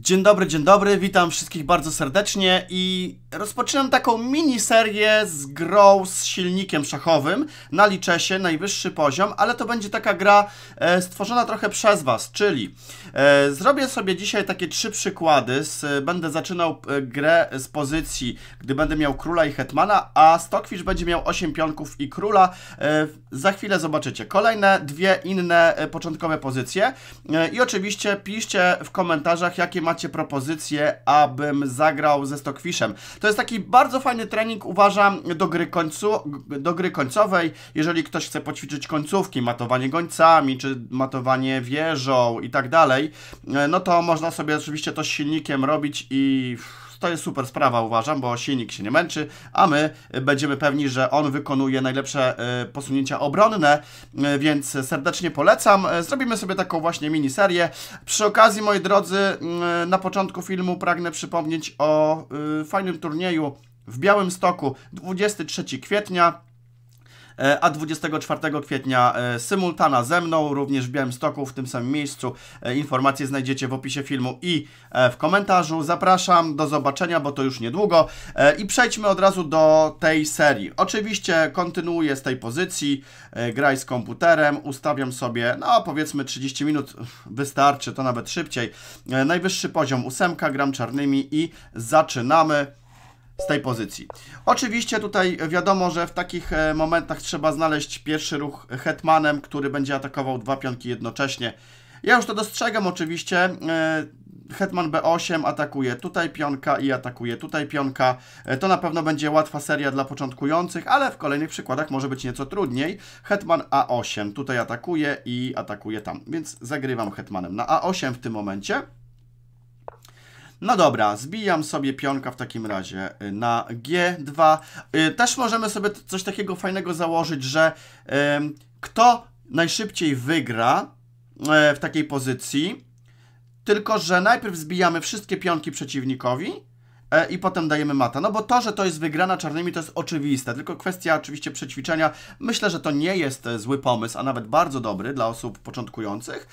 Dzień dobry, dzień dobry, witam wszystkich bardzo serdecznie i rozpoczynam taką miniserię z grą z silnikiem szachowym na Liczesie, najwyższy poziom, ale to będzie taka gra e, stworzona trochę przez Was, czyli e, zrobię sobie dzisiaj takie trzy przykłady, z, będę zaczynał e, grę z pozycji, gdy będę miał króla i hetmana, a Stockfish będzie miał 8 pionków i króla, e, za chwilę zobaczycie kolejne dwie inne e, początkowe pozycje e, i oczywiście piszcie w komentarzach, jakie macie propozycję, abym zagrał ze Stockfishem. To jest taki bardzo fajny trening, uważam, do gry, końcu, do gry końcowej. Jeżeli ktoś chce poćwiczyć końcówki, matowanie gońcami, czy matowanie wieżą i tak dalej, e, no to można sobie oczywiście to z silnikiem robić i to jest super sprawa uważam, bo silnik się nie męczy, a my będziemy pewni, że on wykonuje najlepsze e, posunięcia obronne, e, więc serdecznie polecam. E, zrobimy sobie taką właśnie miniserię. Przy okazji, moi drodzy, mm, na początku filmu pragnę przypomnieć o y, fajnym turnieju w Białym Stoku 23 kwietnia. E, a 24 kwietnia e, symultana ze mną, również w Białymstoku, w tym samym miejscu. E, informacje znajdziecie w opisie filmu i w komentarzu. Zapraszam, do zobaczenia, bo to już niedługo i przejdźmy od razu do tej serii. Oczywiście kontynuuję z tej pozycji, graj z komputerem, ustawiam sobie, no powiedzmy 30 minut wystarczy, to nawet szybciej. Najwyższy poziom ósemka, gram czarnymi i zaczynamy z tej pozycji. Oczywiście tutaj wiadomo, że w takich e, momentach trzeba znaleźć pierwszy ruch hetmanem, który będzie atakował dwa pionki jednocześnie. Ja już to dostrzegam oczywiście. E, Hetman B8 atakuje tutaj pionka i atakuje tutaj pionka. E, to na pewno będzie łatwa seria dla początkujących, ale w kolejnych przykładach może być nieco trudniej. Hetman A8 tutaj atakuje i atakuje tam, więc zagrywam hetmanem na A8 w tym momencie. No dobra, zbijam sobie pionka w takim razie y, na G2. Y, też możemy sobie coś takiego fajnego założyć, że kto najszybciej wygra e, w takiej pozycji, tylko że najpierw zbijamy wszystkie pionki przeciwnikowi, E, i potem dajemy mata. No bo to, że to jest wygrana czarnymi, to jest oczywiste, tylko kwestia oczywiście przećwiczenia. Myślę, że to nie jest e, zły pomysł, a nawet bardzo dobry dla osób początkujących,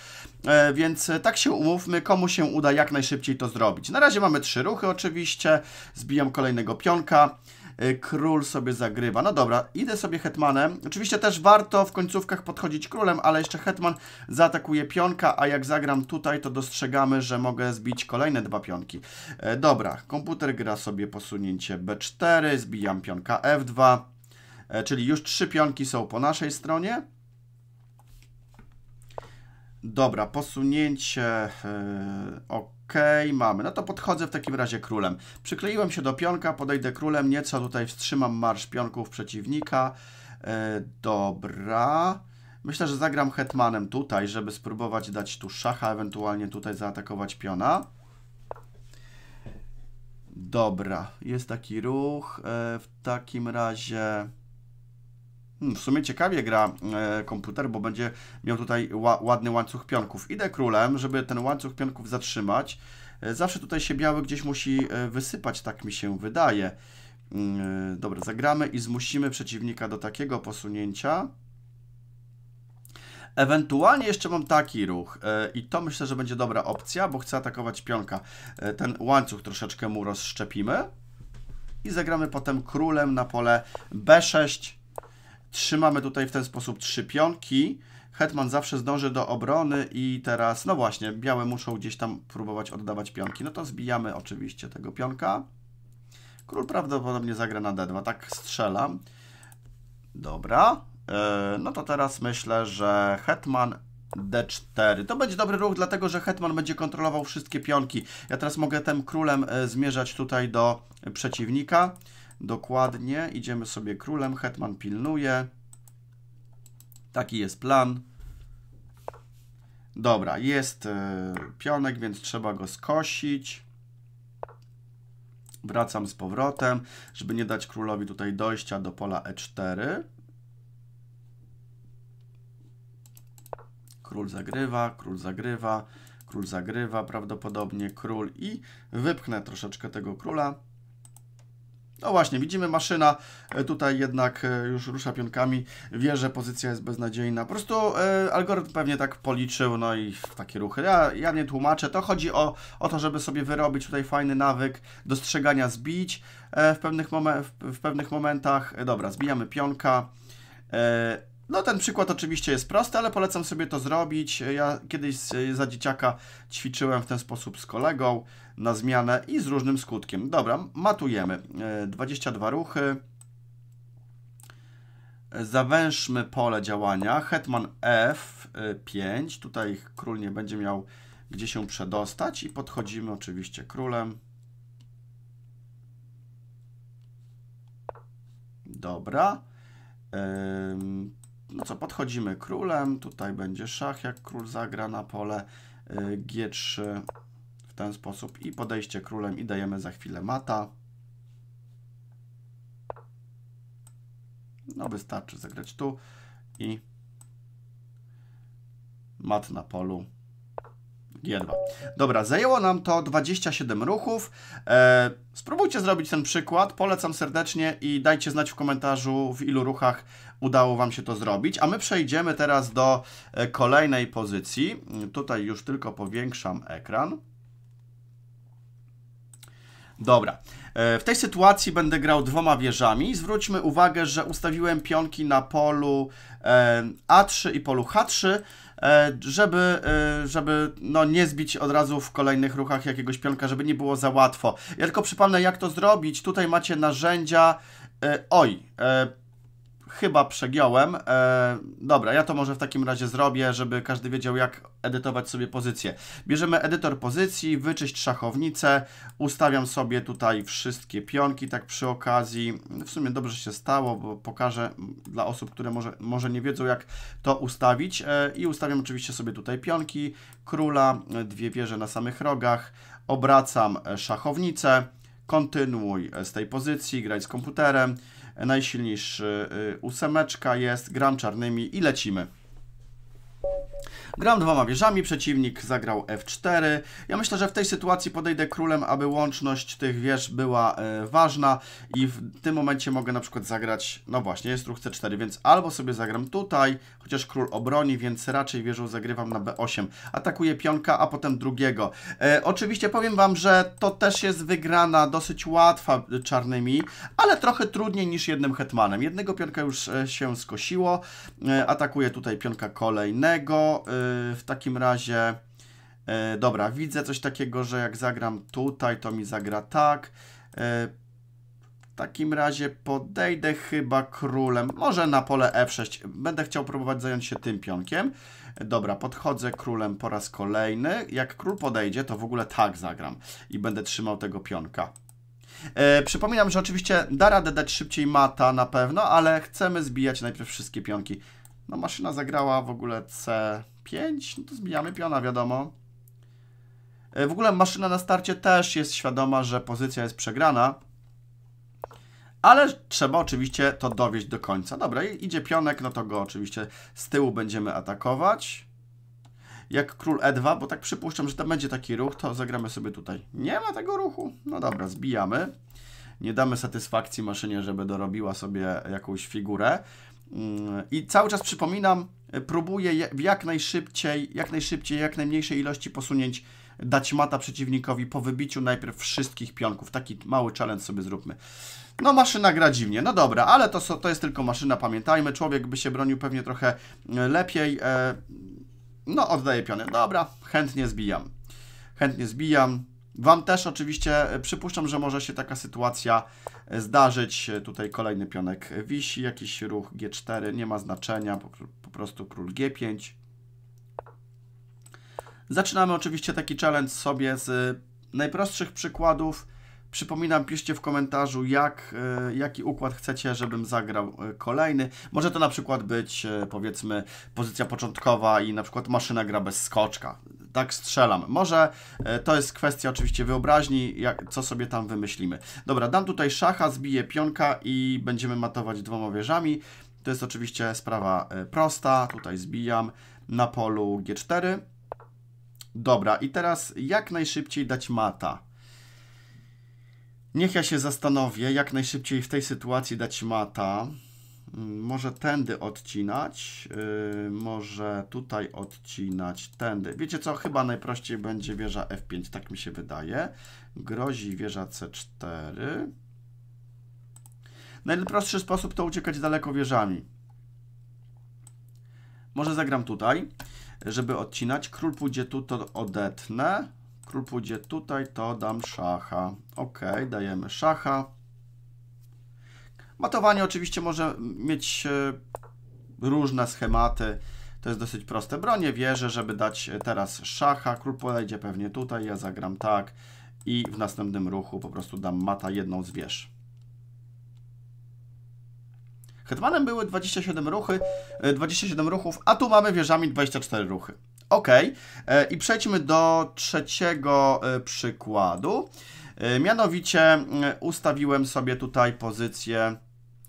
e, więc tak się umówmy, komu się uda jak najszybciej to zrobić. Na razie mamy trzy ruchy oczywiście, zbijam kolejnego pionka, Y, król sobie zagrywa. No dobra, idę sobie hetmanem. Oczywiście też warto w końcówkach podchodzić królem, ale jeszcze hetman zaatakuje pionka, a jak zagram tutaj, to dostrzegamy, że mogę zbić kolejne dwa pionki. E, dobra, komputer gra sobie posunięcie b4, zbijam pionka f2, e, czyli już trzy pionki są po naszej stronie. Dobra, posunięcie e, ok, mamy. No to podchodzę w takim razie królem. Przykleiłem się do pionka, podejdę królem, nieco tutaj wstrzymam marsz pionków przeciwnika. E, dobra. Myślę, że zagram hetmanem tutaj, żeby spróbować dać tu szacha, ewentualnie tutaj zaatakować piona. Dobra, jest taki ruch. E, w takim razie... Hmm, w sumie ciekawie gra e, komputer, bo będzie miał tutaj ładny łańcuch pionków. Idę królem, żeby ten łańcuch pionków zatrzymać. E, zawsze tutaj się biały gdzieś musi e, wysypać, tak mi się wydaje. Mm, dobra, zagramy i zmusimy przeciwnika do takiego posunięcia. Ewentualnie jeszcze mam taki ruch i to myślę, że będzie dobra opcja, bo chcę atakować pionka. ten łańcuch troszeczkę mu rozszczepimy i zagramy potem królem na pole B6 Trzymamy tutaj w ten sposób trzy pionki. Hetman zawsze zdąży do obrony i teraz, no właśnie, białe muszą gdzieś tam próbować oddawać pionki. No to zbijamy oczywiście tego pionka. Król prawdopodobnie zagra na d2, tak strzelam. Dobra, e, no to teraz myślę, że hetman d4. To będzie dobry ruch, dlatego że hetman będzie kontrolował wszystkie pionki. Ja teraz mogę tym królem e, zmierzać tutaj do przeciwnika dokładnie. Idziemy sobie królem, hetman pilnuje. Taki jest plan. Dobra, jest e, pionek, więc trzeba go skosić. Wracam z powrotem, żeby nie dać królowi tutaj dojścia do pola e4. Król zagrywa, król zagrywa, król zagrywa, prawdopodobnie król i wypchnę troszeczkę tego króla. No właśnie, widzimy maszyna, e, tutaj jednak e, już rusza pionkami, wie, że pozycja jest beznadziejna. Po prostu y, algorytm pewnie tak policzył, no i takie ruchy. Ja, ja nie tłumaczę, to chodzi o, o to, żeby sobie wyrobić tutaj fajny nawyk dostrzegania zbić w pewnych, momen w, w pewnych momentach. Dobra, zbijamy pionka. No ten przykład oczywiście jest prosty, ale polecam sobie to zrobić. Ja kiedyś za dzieciaka ćwiczyłem w ten sposób z kolegą na zmianę i z różnym skutkiem. Dobra, matujemy. 22 e, ruchy. Zawężmy pole działania. Hetman F5. E, Tutaj król nie będzie miał gdzie się przedostać i podchodzimy oczywiście królem. Dobra. No co, podchodzimy królem, tutaj będzie szach, jak król zagra na pole y, G3 w ten sposób i podejście królem i dajemy za chwilę mata. No wystarczy zagrać tu i mat na polu. G2. Dobra, zajęło nam to 27 ruchów. E, spróbujcie zrobić ten przykład, polecam serdecznie i dajcie znać w komentarzu, w ilu ruchach udało Wam się to zrobić. A my przejdziemy teraz do e, kolejnej pozycji. Tutaj już tylko powiększam ekran. Dobra. E, w tej sytuacji będę grał dwoma wieżami. Zwróćmy uwagę, że ustawiłem pionki na polu e, A3 i polu H3. E, żeby, e, żeby no, nie zbić od razu w kolejnych ruchach jakiegoś pionka, żeby nie było za łatwo. Ja tylko przypomnę, jak to zrobić. Tutaj macie narzędzia. E, oj, chyba przegiąłem. E, dobra, ja to może w takim razie zrobię, żeby każdy wiedział, jak edytować sobie pozycję. Bierzemy edytor pozycji, wyczyść szachownicę, ustawiam sobie tutaj wszystkie pionki, tak przy okazji. W sumie dobrze się stało, bo pokażę dla osób, które może, może nie wiedzą, jak to ustawić. E, I ustawiam oczywiście sobie tutaj pionki, króla, dwie wieże na samych rogach, obracam szachownicę, kontynuuj z tej pozycji, graj z komputerem, najsilniejszy y, ósemeczka jest, gram czarnymi i lecimy. Gram dwoma wieżami, przeciwnik zagrał f4. Ja myślę, że w tej sytuacji podejdę królem, aby łączność tych wież była e, ważna i w tym momencie mogę na przykład zagrać, no właśnie, jest ruch c4, więc albo sobie zagram tutaj, chociaż król obroni, więc raczej wieżą zagrywam na b8. Atakuję pionka, a potem drugiego. E, oczywiście powiem Wam, że to też jest wygrana dosyć łatwa e, czarnymi, ale trochę trudniej niż jednym hetmanem. Jednego pionka już e, się skosiło, e, atakuję tutaj pionka kolejnego, Y, w takim razie, y, dobra, widzę coś takiego, że jak zagram tutaj, to mi zagra tak. Y, w takim razie podejdę chyba królem, może na pole F6. Będę chciał próbować zająć się tym pionkiem. Dobra, podchodzę królem po raz kolejny. Jak król podejdzie, to w ogóle tak zagram i będę trzymał tego pionka. E, przypominam, że oczywiście da radę dać szybciej mata na pewno, ale chcemy zbijać najpierw wszystkie pionki. No maszyna zagrała w ogóle C5, no to zbijamy piona, wiadomo. E, w ogóle maszyna na starcie też jest świadoma, że pozycja jest przegrana. Ale trzeba oczywiście to dowieść do końca. Dobra, idzie pionek, no to go oczywiście z tyłu będziemy atakować. Jak król E2, bo tak przypuszczam, że to będzie taki ruch, to zagramy sobie tutaj. Nie ma tego ruchu. No dobra, zbijamy. Nie damy satysfakcji maszynie, żeby dorobiła sobie jakąś figurę. Mm, I cały czas przypominam, e, próbuję w jak najszybciej, jak najszybciej, jak najmniejszej ilości posunięć dać mata przeciwnikowi po wybiciu najpierw wszystkich pionków. Taki mały challenge sobie zróbmy. No maszyna gra dziwnie, no dobra, ale to, to jest tylko maszyna, pamiętajmy. Człowiek by się bronił pewnie trochę e, lepiej. E, no oddaję piony, dobra, chętnie zbijam. Chętnie zbijam. Wam też oczywiście e, przypuszczam, że może się taka sytuacja e, zdarzyć. E, tutaj kolejny pionek wisi, jakiś ruch G4, nie ma znaczenia, po, po prostu król G5. Zaczynamy oczywiście taki challenge sobie z najprostszych przykładów. Przypominam, piszcie w komentarzu, jak, jaki układ chcecie, żebym zagrał kolejny. Może to na przykład być, powiedzmy, pozycja początkowa i na przykład maszyna gra bez skoczka. Tak strzelam. Może e, to jest kwestia oczywiście wyobraźni, jak, co sobie tam wymyślimy. Dobra, dam tutaj szacha, zbiję pionka i będziemy matować dwoma wieżami. To jest oczywiście sprawa e, prosta. Tutaj zbijam na polu G4. Dobra, i teraz jak najszybciej dać mata. Niech ja się zastanowię, jak najszybciej w tej sytuacji dać mata może tędy odcinać, yy, może tutaj odcinać, tędy. Wiecie co, chyba najprościej będzie wieża F5, tak mi się wydaje. Grozi wieża C4. Najprostszy sposób to uciekać daleko wieżami. Może zagram tutaj, żeby odcinać. Król pójdzie tu, to odetnę. Król pójdzie tutaj, to dam szacha. Ok, dajemy szacha. Matowanie oczywiście może mieć e, różne schematy. To jest dosyć proste bronie. Wierzę, żeby dać e, teraz szacha. Król podejdzie pewnie tutaj, ja zagram tak i w następnym ruchu po prostu dam mata jedną z wież. Hetmanem były 27 ruchy, 27 e, ruchów, a tu mamy wieżami 24 ruchy. Ok, i przejdźmy do trzeciego przykładu. Mianowicie ustawiłem sobie tutaj pozycję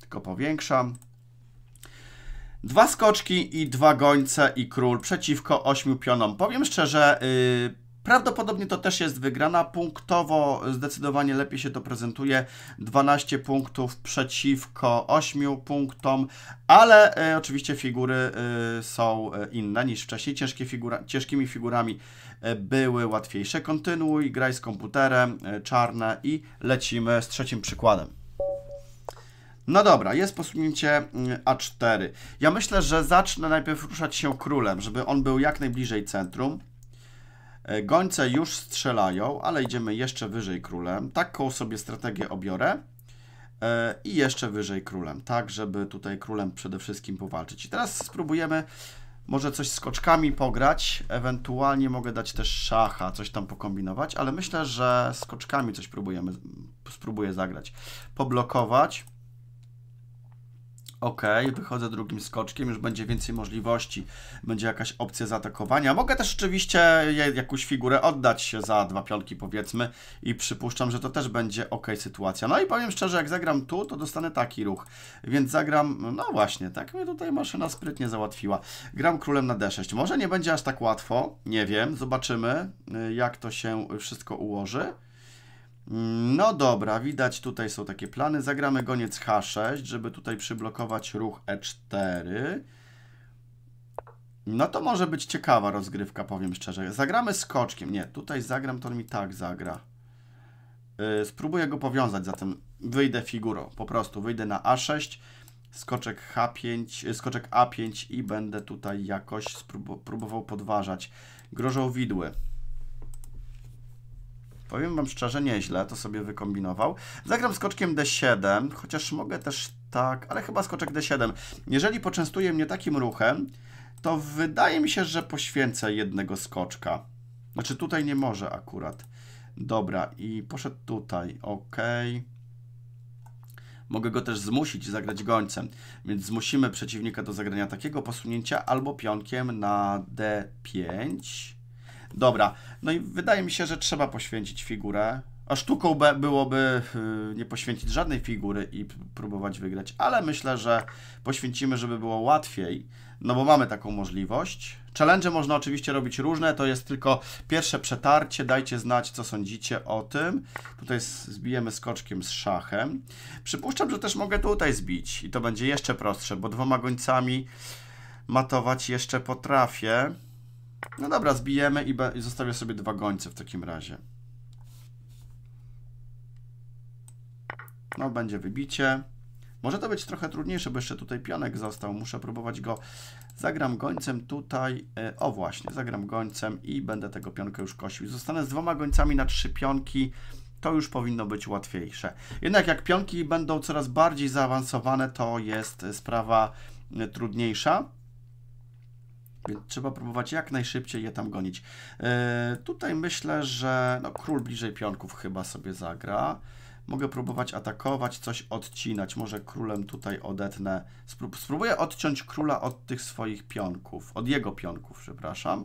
tylko powiększam. Dwa skoczki i dwa gońce i król przeciwko ośmiu pionom. Powiem szczerze, yy, prawdopodobnie to też jest wygrana. Punktowo zdecydowanie lepiej się to prezentuje. 12 punktów przeciwko 8 punktom, ale yy, oczywiście figury yy, są y, inne niż wcześniej. Ciężkie figura, ciężkimi figurami y, były łatwiejsze. Kontynuuj, graj z komputerem, y, czarne i lecimy z trzecim przykładem. No dobra, jest posunięcie mm, A4. Ja myślę, że zacznę najpierw ruszać się królem, żeby on był jak najbliżej centrum. E, gońce już strzelają, ale idziemy jeszcze wyżej królem. Taką sobie strategię obiorę. E, I jeszcze wyżej królem, tak, żeby tutaj królem przede wszystkim powalczyć. I teraz spróbujemy może coś z koczkami pograć, ewentualnie mogę dać też szacha, coś tam pokombinować, ale myślę, że z koczkami coś próbujemy, spróbuję zagrać. Poblokować. Ok, wychodzę drugim skoczkiem, już będzie więcej możliwości. Będzie jakaś opcja zaatakowania. Mogę też oczywiście jakąś figurę oddać za dwa pionki powiedzmy i przypuszczam, że to też będzie ok sytuacja. No i powiem szczerze, jak zagram tu, to dostanę taki ruch. Więc zagram, no właśnie, tak mnie tutaj maszyna sprytnie załatwiła. Gram królem na d6. Może nie będzie aż tak łatwo, nie wiem, zobaczymy y, jak to się wszystko ułoży. No dobra, widać tutaj są takie plany. Zagramy goniec H6, żeby tutaj przyblokować ruch E4. No to może być ciekawa rozgrywka, powiem szczerze. Zagramy skoczkiem. Nie, tutaj zagram, to on mi tak zagra. Yy, spróbuję go powiązać, zatem wyjdę figurą. Po prostu wyjdę na A6, skoczek H5, skoczek A5 i będę tutaj jakoś próbował podważać. Grożą widły. Powiem wam szczerze, nieźle to sobie wykombinował. Zagram skoczkiem D7, chociaż mogę też tak, ale chyba skoczek D7. Jeżeli poczęstuje mnie takim ruchem, to wydaje mi się, że poświęcę jednego skoczka. Znaczy tutaj nie może akurat. Dobra, i poszedł tutaj, ok. Mogę go też zmusić zagrać gońcem, więc zmusimy przeciwnika do zagrania takiego posunięcia albo pionkiem na D5. Dobra, no i wydaje mi się, że trzeba poświęcić figurę. A sztuką B byłoby y, nie poświęcić żadnej figury i próbować wygrać, ale myślę, że poświęcimy, żeby było łatwiej, no bo mamy taką możliwość. Challenge można oczywiście robić różne, to jest tylko pierwsze przetarcie, dajcie znać, co sądzicie o tym. Tutaj zbijemy skoczkiem z szachem. Przypuszczam, że też mogę tutaj zbić i to będzie jeszcze prostsze, bo dwoma gońcami matować jeszcze potrafię. No dobra, zbijemy i, i zostawię sobie dwa gońce w takim razie. No, będzie wybicie. Może to być trochę trudniejsze, bo jeszcze tutaj pionek został. Muszę próbować go. Zagram gońcem tutaj. E, o właśnie, zagram gońcem i będę tego pionka już kosił. Zostanę z dwoma gońcami na trzy pionki. To już powinno być łatwiejsze. Jednak jak pionki będą coraz bardziej zaawansowane, to jest sprawa e, trudniejsza trzeba próbować jak najszybciej je tam gonić. E, tutaj myślę, że no, król bliżej pionków chyba sobie zagra. Mogę próbować atakować, coś odcinać. Może królem tutaj odetnę. Sprób spróbuję odciąć króla od tych swoich pionków. Od jego pionków, przepraszam.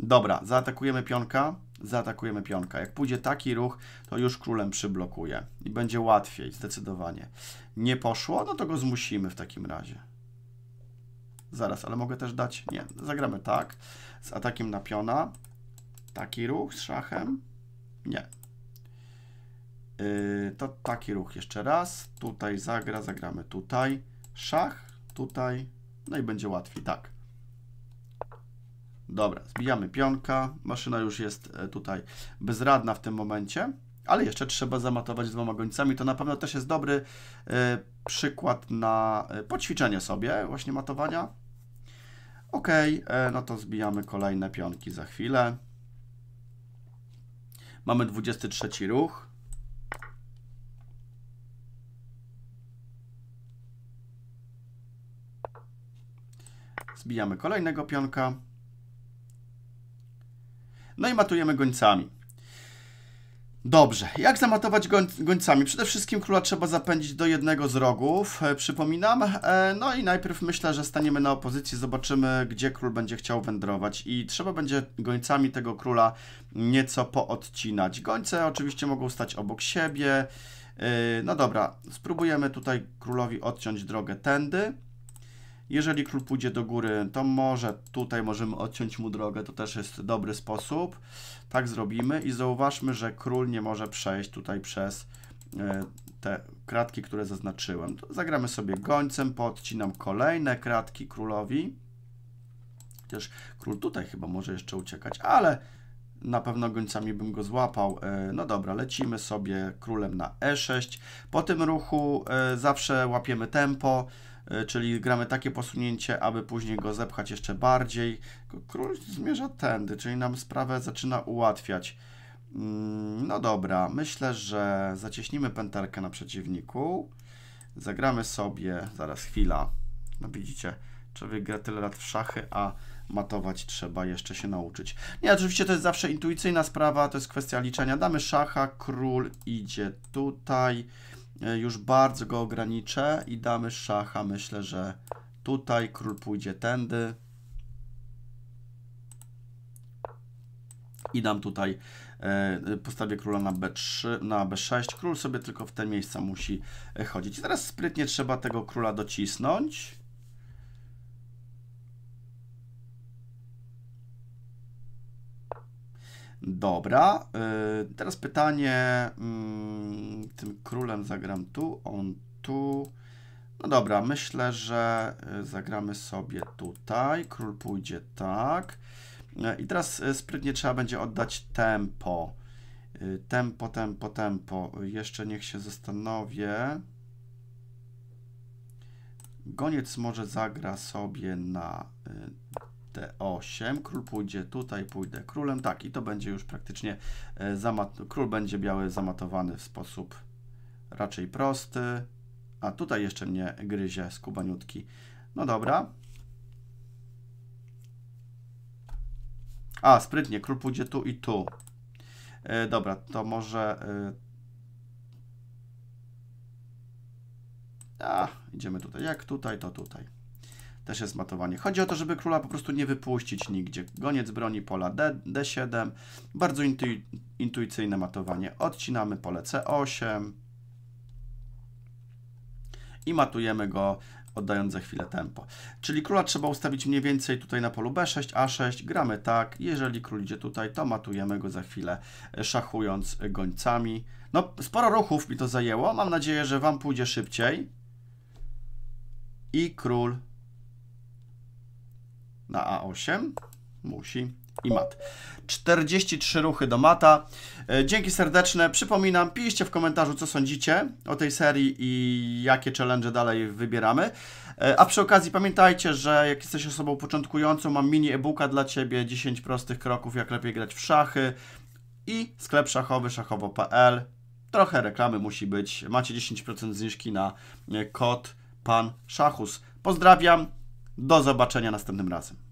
Dobra, zaatakujemy pionka. Zaatakujemy pionka. Jak pójdzie taki ruch, to już królem przyblokuje. I będzie łatwiej, zdecydowanie. Nie poszło? No to go zmusimy w takim razie. Zaraz, ale mogę też dać... Nie, zagramy tak. Z atakiem na piona. Taki ruch z szachem. Nie. Yy, to taki ruch jeszcze raz. Tutaj zagra, zagramy tutaj. Szach, tutaj. No i będzie łatwiej, tak. Dobra, zbijamy pionka. Maszyna już jest e, tutaj bezradna w tym momencie ale jeszcze trzeba zamatować dwoma gońcami. To na pewno też jest dobry e, przykład na e, poćwiczenie sobie właśnie matowania. Ok, e, no to zbijamy kolejne pionki za chwilę. Mamy 23 ruch. Zbijamy kolejnego pionka. No i matujemy gońcami. Dobrze, jak zamatować goń, gońcami? Przede wszystkim króla trzeba zapędzić do jednego z rogów, e, przypominam. E, no i najpierw myślę, że staniemy na opozycji, zobaczymy gdzie król będzie chciał wędrować i trzeba będzie gońcami tego króla nieco poodcinać. Gońce oczywiście mogą stać obok siebie. E, no dobra, spróbujemy tutaj królowi odciąć drogę tędy. Jeżeli król pójdzie do góry, to może tutaj możemy odciąć mu drogę, to też jest dobry sposób. Tak zrobimy i zauważmy, że król nie może przejść tutaj przez e, te kratki, które zaznaczyłem. Zagramy sobie gońcem, podcinam kolejne kratki królowi. Też król tutaj chyba może jeszcze uciekać, ale na pewno gońcami bym go złapał. E, no dobra, lecimy sobie królem na e6. Po tym ruchu e, zawsze łapiemy tempo, e, czyli gramy takie posunięcie, aby później go zepchać jeszcze bardziej. Król zmierza tędy, czyli nam sprawę zaczyna ułatwiać. Mm, no dobra, myślę, że zacieśnimy pentarkę na przeciwniku. Zagramy sobie, zaraz chwila, no widzicie, człowiek gra tyle lat w szachy, a matować trzeba jeszcze się nauczyć. Nie, oczywiście to jest zawsze intuicyjna sprawa, to jest kwestia liczenia. Damy szacha, król idzie tutaj, e, już bardzo go ograniczę i damy szacha, myślę, że tutaj, król pójdzie tędy. I dam tutaj, e, postawię króla na B3, na B6. Król sobie tylko w te miejsca musi e, chodzić. I teraz sprytnie trzeba tego króla docisnąć. Dobra, y, teraz pytanie, mm, tym królem zagram tu, on tu. No dobra, myślę, że y, zagramy sobie tutaj, król pójdzie tak. Y, I teraz sprytnie trzeba będzie oddać tempo. Tempo, tempo, tempo. Jeszcze niech się zastanowię. Goniec może zagra sobie na 8 król pójdzie tutaj, pójdę królem, tak i to będzie już praktycznie, e, król będzie biały zamatowany w sposób raczej prosty, a tutaj jeszcze mnie gryzie skubaniutki. No dobra. A, sprytnie, król pójdzie tu i tu. E, dobra, to może... E, a, idziemy tutaj. Jak tutaj, to tutaj. Też jest matowanie. Chodzi o to, żeby króla po prostu nie wypuścić nigdzie. Goniec broni pola D, D7. Bardzo intu, intuicyjne matowanie. Odcinamy pole C8. I matujemy go oddając za chwilę tempo. Czyli króla trzeba ustawić mniej więcej tutaj na polu B6, A6, gramy tak, jeżeli król idzie tutaj, to matujemy go za chwilę, e, szachując gońcami. No, sporo ruchów mi to zajęło, mam nadzieję, że Wam pójdzie szybciej. I król na A8. Musi i mat. 43 ruchy do mata. E, dzięki serdeczne. Przypominam, piszcie w komentarzu, co sądzicie o tej serii i jakie challenge dalej wybieramy. E, a przy okazji pamiętajcie, że jak jesteś osobą początkującą, mam mini e-booka dla Ciebie, 10 prostych kroków, jak lepiej grać w szachy i sklep szachowy szachowo.pl. Trochę reklamy musi być. Macie 10% zniżki na e, kod pan szachus. Pozdrawiam. Do zobaczenia następnym razem.